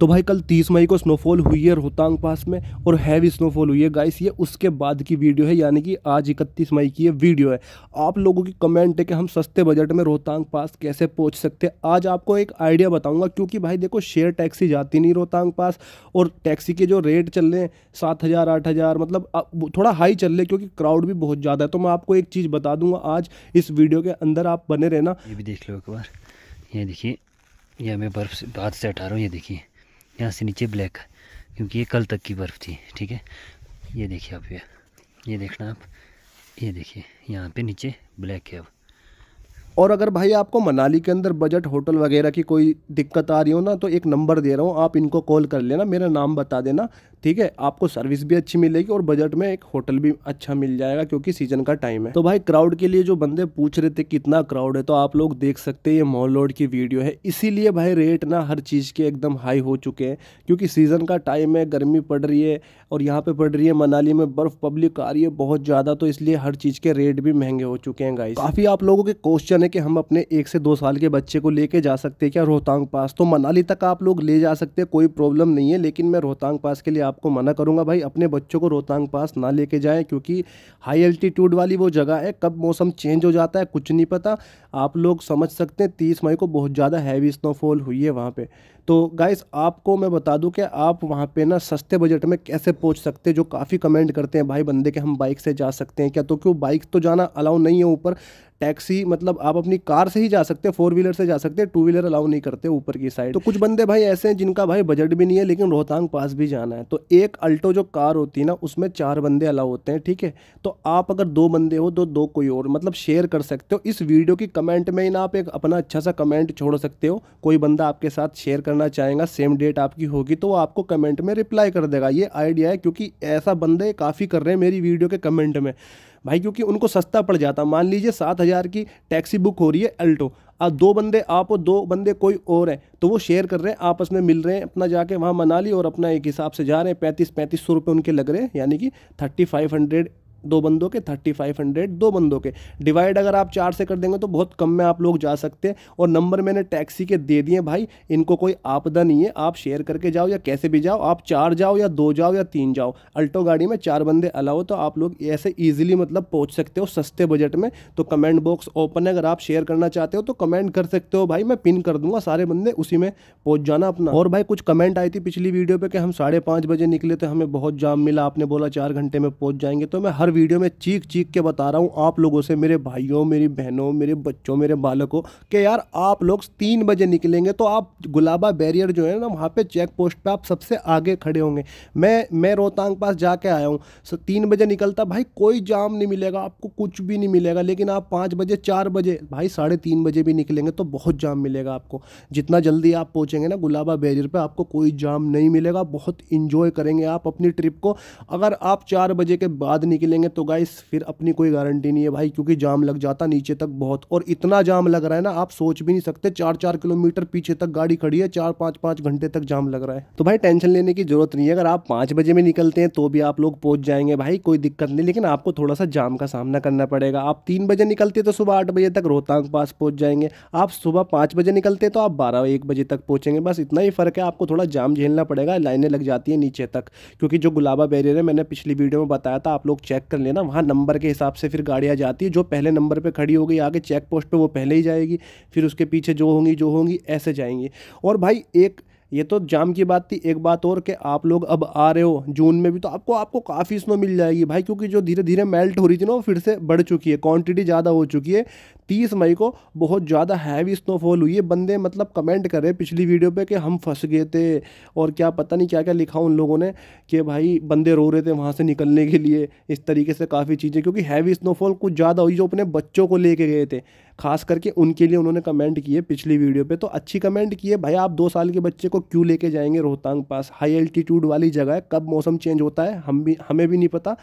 तो भाई कल तीस मई को स्नोफॉल हुई है रोहतांग पास में और हैवी स्नोफॉल हुई है गाइस ये उसके बाद की वीडियो है यानी कि आज इकतीस मई की ये वीडियो है आप लोगों की कमेंट है कि हम सस्ते बजट में रोहतांग पास कैसे पहुँच सकते हैं आज आपको एक आइडिया बताऊँगा क्योंकि भाई देखो शेयर टैक्सी जाती नहीं रोहतांग पास और टैक्सी के जो रेट चल रहे हैं सात हज़ार आठ हज़ार मतलब थोड़ा हाई चल रहे क्योंकि क्राउड भी बहुत ज़्यादा है तो मैं आपको एक चीज़ बता दूंगा आज इस वीडियो के अंदर आप बने रहना ये भी देख लो एक बार ये देखिए ये मैं बर्फ़ से बाद से हटा रहा हूँ ये देखिए यहाँ से नीचे ब्लैक है क्योंकि ये कल तक की बर्फ़ थी ठीक है ये देखिए आप ये ये देखना आप ये देखिए यहाँ पे नीचे ब्लैक है अब और अगर भाई आपको मनाली के अंदर बजट होटल वगैरह की कोई दिक्कत आ रही हो ना तो एक नंबर दे रहा हूँ आप इनको कॉल कर लेना मेरा नाम बता देना ठीक है आपको सर्विस भी अच्छी मिलेगी और बजट में एक होटल भी अच्छा मिल जाएगा क्योंकि सीजन का टाइम है तो भाई क्राउड के लिए जो बंदे पूछ रहे थे कितना क्राउड है तो आप लोग देख सकते हैं ये मॉल रोड की वीडियो है इसीलिए भाई रेट ना हर चीज़ के एकदम हाई हो चुके हैं क्योंकि सीज़न का टाइम है गर्मी पड़ रही है और यहाँ पर पड़ रही है मनाली में बर्फ़ पब्लिक आ रही है बहुत ज़्यादा तो इसलिए हर चीज़ के रेट भी महंगे हो चुके हैं गाइस काफ़ी आप लोगों के क्वेश्चन है कि हम अपने एक से दो साल के बच्चे को लेके जा सकते हैं क्या रोहतांग पास तो मनाली तक आप लोग ले जा सकते हैं कोई प्रॉब्लम नहीं है लेकिन मैं रोहतांग पास के लिए आपको मना करूँगा भाई अपने बच्चों को रोहतांग पास ना लेके जाएं क्योंकि हाई एल्टीट्यूड वाली वो जगह है कब मौसम चेंज हो जाता है कुछ नहीं पता आप लोग समझ सकते हैं तीस मई को बहुत ज़्यादा हैवी स्नोफॉल हुई है वहाँ पर तो गाइस आपको मैं बता दूं कि आप वहाँ पे ना सस्ते बजट में कैसे पहुँच सकते हैं जो काफ़ी कमेंट करते हैं भाई बंदे के हम बाइक से जा सकते हैं क्या तो क्यों बाइक तो जाना अलाउ नहीं है ऊपर टैक्सी मतलब आप अपनी कार से ही जा सकते हैं फोर व्हीलर से जा सकते हैं टू व्हीलर अलाउ नहीं करते ऊपर की साइड तो कुछ बंदे भाई ऐसे हैं जिनका भाई बजट भी नहीं है लेकिन रोहतांग पास भी जाना है तो एक अल्टो जो कार होती है ना उसमें चार बंदे अलाउ होते हैं ठीक है तो आप अगर दो बंदे हो तो दो कोई और मतलब शेयर कर सकते हो इस वीडियो की कमेंट में ही ना आप एक अपना अच्छा सा कमेंट छोड़ सकते हो कोई बंदा आपके साथ शेयर करना चाहेगा सेम डेट आपकी होगी तो वो आपको कमेंट में रिप्लाई कर देगा ये आइडिया है क्योंकि ऐसा बंदे काफ़ी कर रहे हैं मेरी वीडियो के कमेंट में भाई क्योंकि उनको सस्ता पड़ जाता मान लीजिए सात हज़ार की टैक्सी बुक हो रही है अल्टो अब दो बंदे आप और दो बंदे कोई और हैं तो वो शेयर कर रहे हैं आपस में मिल रहे हैं अपना जाके वहाँ मनाली और अपना एक हिसाब से जा रहे हैं पैंतीस पैंतीस सौ रुपये उनके लग रहे हैं यानी कि थर्टी फाइव हंड्रेड दो बंदों के थर्टी फाइव हंड्रेड दो बंदों के डिवाइड अगर आप चार से कर देंगे तो बहुत कम में आप लोग जा सकते हैं और नंबर मैंने टैक्सी के दे दिए भाई इनको कोई आपदा नहीं है आप शेयर करके जाओ या कैसे भी जाओ आप चार जाओ या दो जाओ या तीन जाओ अल्टो गाड़ी में चार बंदे अलाओ तो आप लोग ऐसे ईजिली मतलब पहुँच सकते हो सस्ते बजट में तो कमेंट बॉक्स ओपन है अगर आप शेयर करना चाहते हो तो कमेंट कर सकते हो भाई मैं पिन कर दूंगा सारे बंदे उसी में पहुँच जाना अपना और भाई कुछ कमेंट आई थी पिछली वीडियो पर कि हम साढ़े बजे निकले तो हमें बहुत जाम मिला आपने बोला चार घंटे में पहुँच जाएंगे तो मैं हर हर वीडियो में चीख चीख के बता रहा हूँ आप लोगों से मेरे भाइयों मेरी बहनों मेरे बच्चों मेरे बालकों के यार आप लोग तीन बजे निकलेंगे तो आप गुलाबा बैरियर जो है ना वहाँ पर चेक पोस्ट पर आप सबसे आगे खड़े होंगे मैं मैं रोहतांग पास जाके आया हूँ तीन बजे निकलता भाई कोई जाम नहीं मिलेगा आपको कुछ भी नहीं मिलेगा लेकिन आप पाँच बजे चार बजे भाई साढ़े तीन बजे भी निकलेंगे तो बहुत जाम मिलेगा आपको जितना जल्दी आप पहुंचेंगे ना गुलाबा बैरियर पर आपको कोई जाम नहीं मिलेगा बहुत इंजॉय करेंगे आप अपनी ट्रिप को अगर आप चार बजे के बाद निकलेंगे देंगे तो गाइस फिर अपनी कोई गारंटी नहीं है भाई क्योंकि जाम लग जाता नीचे तक बहुत और इतना जाम लग रहा है ना आप सोच भी नहीं सकते चार चार किलोमीटर पीछे तक गाड़ी खड़ी है चार पाँच पाँच घंटे तक जाम लग रहा है तो भाई टेंशन लेने की जरूरत नहीं है अगर आप पाँच बजे में निकलते हैं तो भी आप लोग पहुँच जाएंगे भाई कोई दिक्कत नहीं लेकिन आपको थोड़ा सा जाम का सामना करना पड़ेगा आप तीन बजे निकलते तो सुबह आठ बजे तक रोहतांग पास पहुँच जाएंगे आप सुबह पाँच बजे निकलते तो आप बारह एक बजे तक पहुँचेंगे बस इतना ही फ़र्क है आपको थोड़ा जाम झेलना पड़ेगा लाइनें लग जाती है नीचे तक क्योंकि जो गुलाबा बैरियर है मैंने पिछली वीडियो में बताया था आप लोग चेक चेक कर लेना वहाँ नंबर के हिसाब से फिर गाड़ियाँ जाती है जो पहले नंबर पर खड़ी होगी आगे चेक पोस्ट पर वो पहले ही जाएगी फिर उसके पीछे जो होंगी जो होंगी ऐसे जाएंगी और भाई एक ये तो जाम की बात थी एक बात और कि आप लोग अब आ रहे हो जून में भी तो आपको आपको काफ़ी स्नो मिल जाएगी भाई क्योंकि जो धीरे धीरे मेल्ट हो रही थी ना वो फिर से बढ़ चुकी है क्वांटिटी ज़्यादा हो चुकी है तीस मई को बहुत ज़्यादा हैवी स्नोफॉल हुई है बंदे मतलब कमेंट कर रहे पिछली वीडियो पर कि हम फंस गए थे और क्या पता नहीं क्या क्या लिखा उन लोगों ने कि भाई बंदे रो रहे थे वहाँ से निकलने के लिए इस तरीके से काफ़ी चीज़ें क्योंकि हैवी स्नोफॉल कुछ ज़्यादा हुई जो अपने बच्चों को लेके गए थे खास करके उनके लिए उन्होंने कमेंट किए पिछली वीडियो पे तो अच्छी कमेंट किए भाई आप दो साल के बच्चे को क्यों लेके जाएंगे रोहतांग पास हाई एल्टीट्यूड वाली जगह है कब मौसम चेंज होता है हम भी हमें भी नहीं पता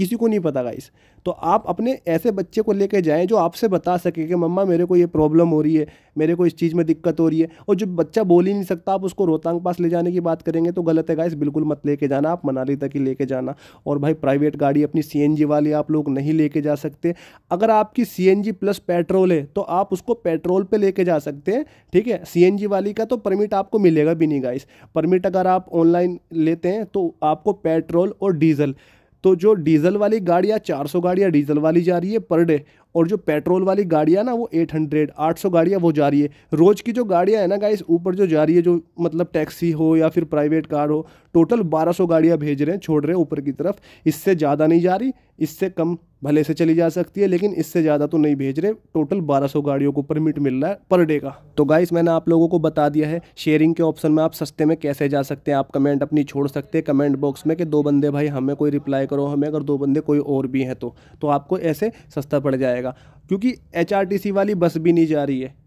किसी को नहीं पता गाइस तो आप अपने ऐसे बच्चे को लेके जाएं जो आपसे बता सके कि मम्मा मेरे को ये प्रॉब्लम हो रही है मेरे को इस चीज़ में दिक्कत हो रही है और जो बच्चा बोल ही नहीं सकता आप उसको रोहतांग पास ले जाने की बात करेंगे तो गलत है गाइस बिल्कुल मत लेके जाना आप मनाली तक ही लेके जाना और भाई प्राइवेट गाड़ी अपनी सी वाली आप लोग नहीं लेके जा सकते अगर आपकी सी प्लस पेट्रोल है तो आप उसको पेट्रोल पर लेके जा सकते हैं ठीक है सी वाली का तो परमिट आपको मिलेगा भी नहीं गाइस परमिट अगर आप ऑनलाइन लेते हैं तो आपको पेट्रोल और डीजल तो जो डीजल वाली गाड़ियाँ 400 गाड़ियाँ डीजल वाली जा रही है पर डे और जो पेट्रोल वाली गाड़ियाँ ना वो एट हंड्रेड आठ सौ गाड़ियाँ वो जा रही है रोज़ की जो गाड़ियाँ हैं ना गाइस ऊपर जो जा रही है जो मतलब टैक्सी हो या फिर प्राइवेट कार हो टोटल बारह सौ गाड़ियाँ भेज रहे हैं छोड़ रहे हैं ऊपर की तरफ इससे ज़्यादा नहीं जा रही इससे कम भले से चली जा सकती है लेकिन इससे ज़्यादा तो नहीं भेज रहे टोटल 1200 गाड़ियों को परमिट मिल रहा है पर डे का तो गाइस मैंने आप लोगों को बता दिया है शेयरिंग के ऑप्शन में आप सस्ते में कैसे जा सकते हैं आप कमेंट अपनी छोड़ सकते हैं कमेंट बॉक्स में कि दो बंदे भाई हमें कोई रिप्लाई करो हमें अगर दो बंदे कोई और भी हैं तो, तो आपको ऐसे सस्ता पड़ जाएगा जाएगा क्योंकि एच वाली बस भी नहीं जा रही है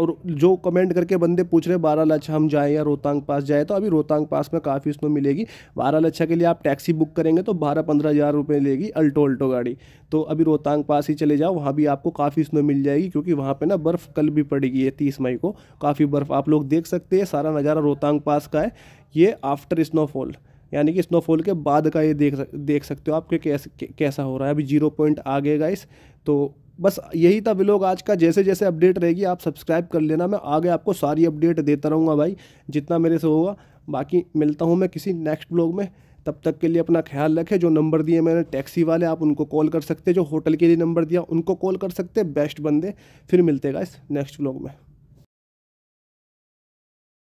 और जो कमेंट करके बंदे पूछ रहे बारह लच्छा हम जाएँ या रोहतांग पास जाए तो अभी रोहतांग पास में काफ़ी स्नो मिलेगी बारह लच्छा के लिए आप टैक्सी बुक करेंगे तो बारह पंद्रह हज़ार रुपये लेगी अल्टो अल्टो गाड़ी तो अभी रोहतांग पास ही चले जाओ वहाँ भी आपको काफ़ी स्नो मिल जाएगी क्योंकि वहाँ पर ना बर्फ़ कल भी पड़ेगी है तीस मई को काफ़ी बर्फ़ आप लोग देख सकते हैं सारा नज़ारा रोहतांग पास का है ये आफ्टर स्नोफॉल यानी कि स्नोफॉल के बाद का ये देख देख सकते हो आप कि कैस, कैसा हो रहा है अभी जीरो पॉइंट आ गए गाइस तो बस यही था लोग आज का जैसे जैसे अपडेट रहेगी आप सब्सक्राइब कर लेना मैं आगे आपको सारी अपडेट देता रहूँगा भाई जितना मेरे से होगा बाकी मिलता हूँ मैं किसी नेक्स्ट ब्लॉग में तब तक के लिए अपना ख्याल रखें जो नंबर दिए मैंने टैक्सी वाले आप उनको कॉल कर सकते जो होटल के लिए नंबर दिया उनको कॉल कर सकते बेस्ट बंदे फिर मिलते गाइस नेक्स्ट ब्लॉग में